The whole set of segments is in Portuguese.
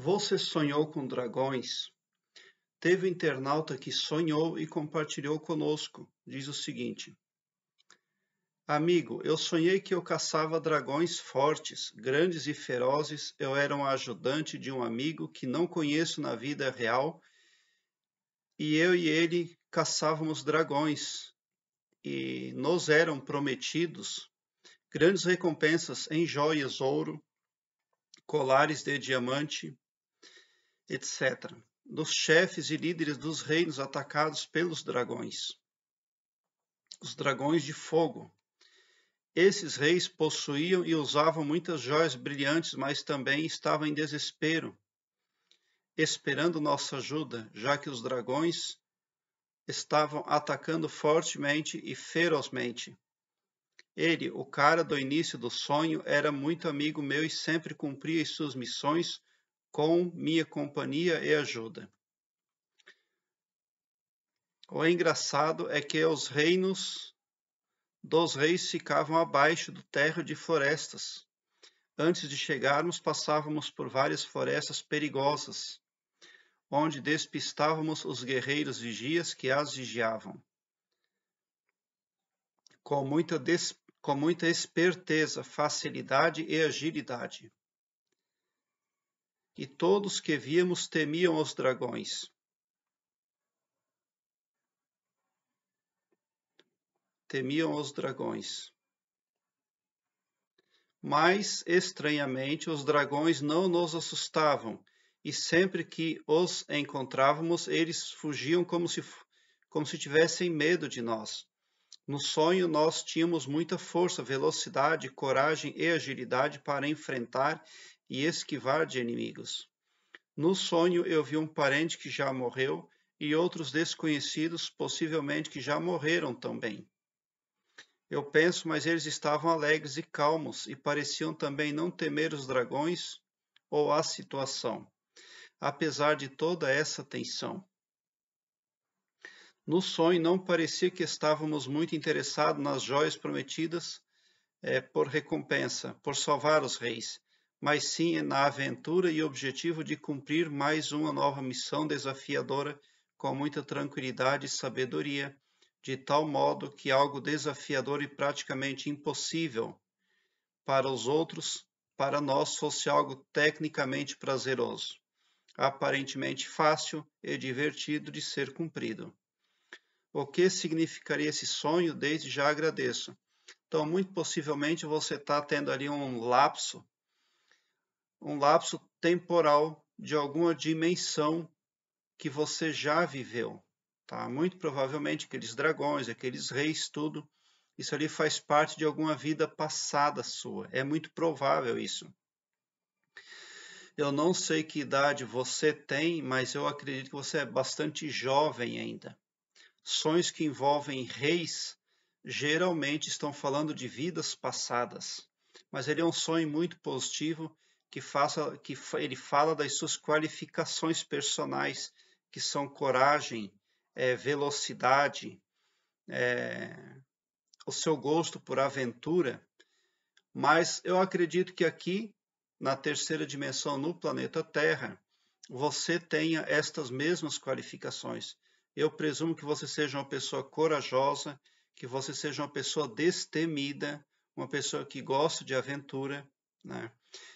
Você sonhou com dragões? Teve um internauta que sonhou e compartilhou conosco. Diz o seguinte: Amigo, eu sonhei que eu caçava dragões fortes, grandes e ferozes. Eu era um ajudante de um amigo que não conheço na vida real. E eu e ele caçávamos dragões. E nos eram prometidos grandes recompensas em joias, ouro, colares de diamante, etc., dos chefes e líderes dos reinos atacados pelos dragões, os dragões de fogo. Esses reis possuíam e usavam muitas joias brilhantes, mas também estavam em desespero, esperando nossa ajuda, já que os dragões estavam atacando fortemente e ferozmente. Ele, o cara do início do sonho, era muito amigo meu e sempre cumpria as suas missões com minha companhia e ajuda. O engraçado é que os reinos dos reis ficavam abaixo do terra de florestas. Antes de chegarmos, passávamos por várias florestas perigosas, onde despistávamos os guerreiros vigias que as vigiavam. Com muita, des... com muita esperteza, facilidade e agilidade e todos que víamos temiam os dragões. Temiam os dragões. Mas, estranhamente, os dragões não nos assustavam, e sempre que os encontrávamos, eles fugiam como se, como se tivessem medo de nós. No sonho, nós tínhamos muita força, velocidade, coragem e agilidade para enfrentar e esquivar de inimigos. No sonho eu vi um parente que já morreu e outros desconhecidos, possivelmente que já morreram também. Eu penso, mas eles estavam alegres e calmos e pareciam também não temer os dragões ou a situação, apesar de toda essa tensão. No sonho não parecia que estávamos muito interessados nas joias prometidas é, por recompensa, por salvar os reis, mas sim na aventura e objetivo de cumprir mais uma nova missão desafiadora com muita tranquilidade e sabedoria, de tal modo que algo desafiador e praticamente impossível para os outros, para nós fosse algo tecnicamente prazeroso, aparentemente fácil e divertido de ser cumprido. O que significaria esse sonho? Desde já agradeço. Então, muito possivelmente você está tendo ali um lapso um lapso temporal de alguma dimensão que você já viveu. Tá? Muito provavelmente aqueles dragões, aqueles reis, tudo, isso ali faz parte de alguma vida passada sua. É muito provável isso. Eu não sei que idade você tem, mas eu acredito que você é bastante jovem ainda. Sonhos que envolvem reis geralmente estão falando de vidas passadas, mas ele é um sonho muito positivo que, faça, que ele fala das suas qualificações personais, que são coragem, é, velocidade, é, o seu gosto por aventura. Mas eu acredito que aqui, na terceira dimensão, no planeta Terra, você tenha estas mesmas qualificações. Eu presumo que você seja uma pessoa corajosa, que você seja uma pessoa destemida, uma pessoa que gosta de aventura, né?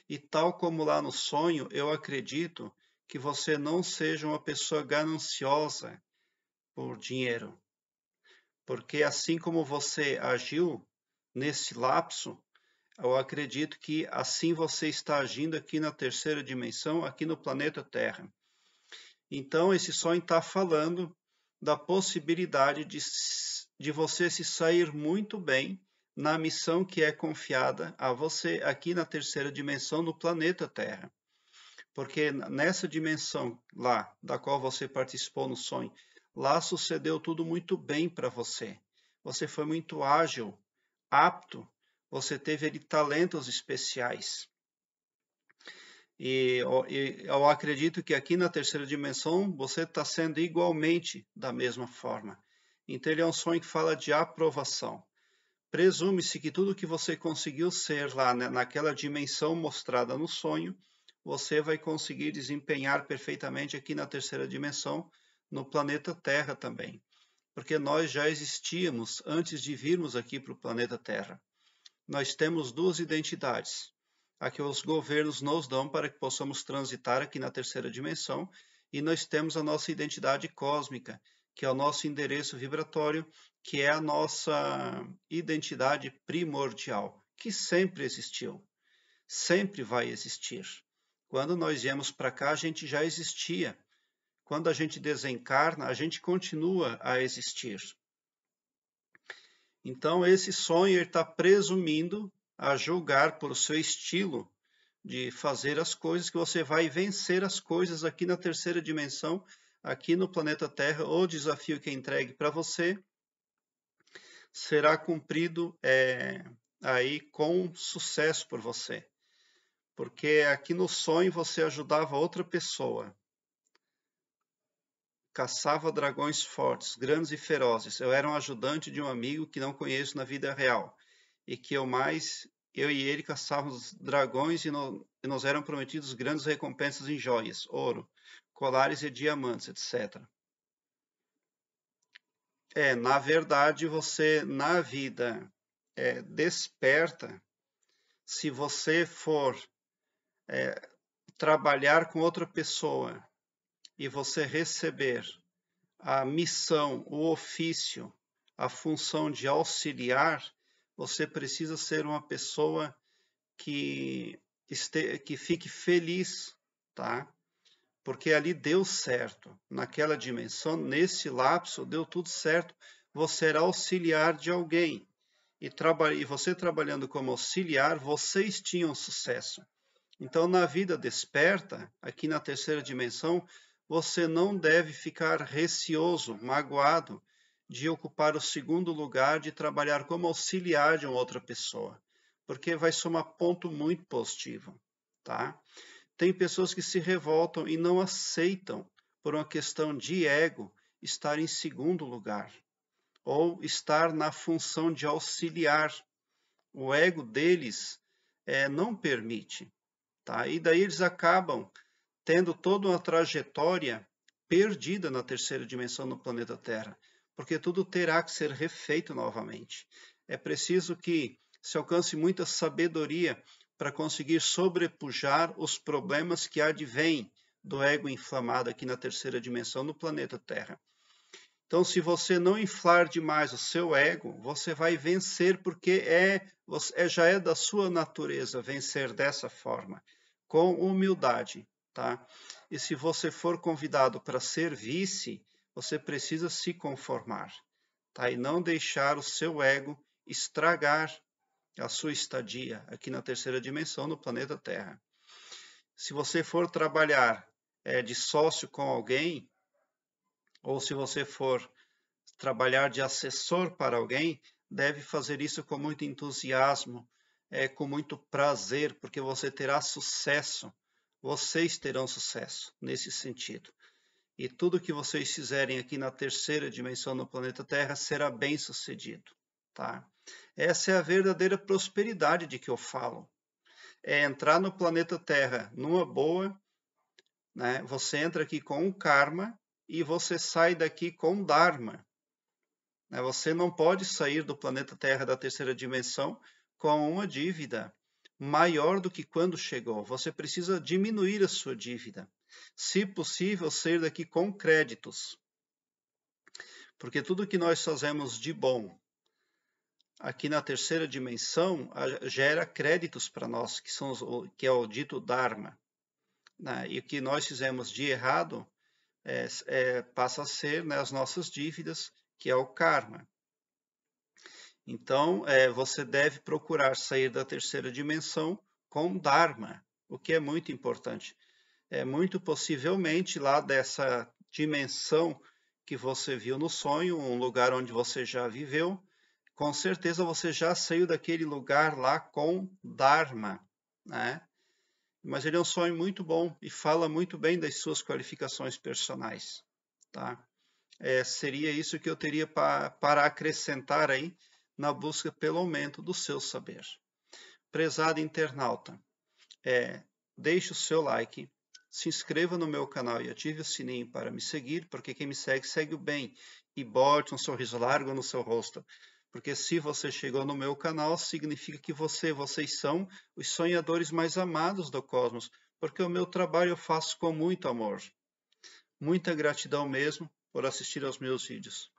E tal como lá no sonho, eu acredito que você não seja uma pessoa gananciosa por dinheiro. Porque assim como você agiu nesse lapso, eu acredito que assim você está agindo aqui na terceira dimensão, aqui no planeta Terra. Então, esse sonho está falando da possibilidade de, de você se sair muito bem na missão que é confiada a você aqui na terceira dimensão no planeta Terra. Porque nessa dimensão lá, da qual você participou no sonho, lá sucedeu tudo muito bem para você. Você foi muito ágil, apto, você teve ali talentos especiais. E eu, acredito que aqui na terceira dimensão você está sendo igualmente da mesma forma. Então ele é um sonho que fala de aprovação. Presume-se que tudo que você conseguiu ser lá naquela dimensão mostrada no sonho, você vai conseguir desempenhar perfeitamente aqui na terceira dimensão, no planeta Terra também. Porque nós já existíamos antes de virmos aqui para o planeta Terra. Nós temos duas identidades, a que os governos nos dão para que possamos transitar aqui na terceira dimensão, e nós temos a nossa identidade cósmica, que é o nosso endereço vibratório que é a nossa identidade primordial, que sempre existiu, sempre vai existir. Quando nós viemos para cá, a gente já existia. Quando a gente desencarna, a gente continua a existir. Então, esse sonho está presumindo a julgar por seu estilo de fazer as coisas que você vai vencer as coisas aqui na terceira dimensão, aqui no planeta Terra, o desafio que é entregue para você será cumprido é, aí com sucesso por você. Porque aqui no sonho você ajudava outra pessoa. Caçava dragões fortes, grandes e ferozes. Eu era um ajudante de um amigo que não conheço na vida real e que eu mais eu e ele caçávamos dragões e, no, e, nos eram prometidos grandes recompensas em joias, ouro, colares e diamantes, etc. É, na verdade, você na vida é, desperta se você for é, trabalhar com outra pessoa e você receber a missão, o ofício, a função de auxiliar, você precisa ser uma pessoa que, este, que fique feliz, tá? porque ali deu certo. Naquela dimensão, nesse lapso, deu tudo certo. Você era auxiliar de alguém. E, traba e você trabalhando como auxiliar, vocês tinham sucesso. Então, na vida desperta, aqui na terceira dimensão, você não deve ficar receoso, magoado de ocupar o segundo lugar, de trabalhar como auxiliar de uma outra pessoa, porque vai somar ponto muito positivo, tá? Tem pessoas que se revoltam e não aceitam, por uma questão de ego, estar em segundo lugar ou estar na função de auxiliar. O ego deles é, não permite. Tá? E daí eles acabam tendo toda uma trajetória perdida na terceira dimensão no planeta Terra, porque tudo terá que ser refeito novamente. É preciso que se alcance muita sabedoria para conseguir sobrepujar os problemas que advêm do ego inflamado aqui na terceira dimensão no planeta Terra. Então, se você não inflar demais o seu ego, você vai vencer porque é, é já é da sua natureza vencer dessa forma, com humildade, tá? E se você for convidado para ser vice, você precisa se conformar, tá? E não deixar o seu ego estragar a sua estadia aqui na terceira dimensão no planeta Terra. Se você for trabalhar é, de sócio com alguém, ou se você for trabalhar de assessor para alguém, deve fazer isso com muito entusiasmo, é, com muito prazer, porque você terá sucesso. Vocês terão sucesso nesse sentido. E tudo que vocês fizerem aqui na terceira dimensão no planeta Terra será bem sucedido, tá? Essa é a verdadeira prosperidade de que eu falo. É entrar no planeta Terra numa boa, né? Você entra aqui com um karma e você sai daqui com dharma. Né? Você não pode sair do planeta Terra da terceira dimensão com uma dívida maior do que quando chegou. Você precisa diminuir a sua dívida. Se possível, sair daqui com créditos. Porque tudo que nós fazemos de bom aqui na terceira dimensão a, gera créditos para nós, que, são os, que é o dito Dharma. Né? E o que nós fizemos de errado é, é, passa a ser né, as nossas dívidas, que é o karma. Então, é, você deve procurar sair da terceira dimensão com Dharma, o que é muito importante. É muito possivelmente lá dessa dimensão que você viu no sonho, um lugar onde você já viveu, com certeza você já saiu daquele lugar lá com Dharma, né? Mas ele é um sonho muito bom e fala muito bem das suas qualificações personais, tá? É, seria isso que eu teria para acrescentar aí na busca pelo aumento do seu saber. Prezado internauta, é, deixe o seu like, se inscreva no meu canal e ative o sininho para me seguir, porque quem me segue, segue o bem. E bote um sorriso largo no seu rosto. Porque se você chegou no meu canal, significa que você, vocês são os sonhadores mais amados do cosmos, porque o meu trabalho eu faço com muito amor. Muita gratidão mesmo por assistir aos meus vídeos.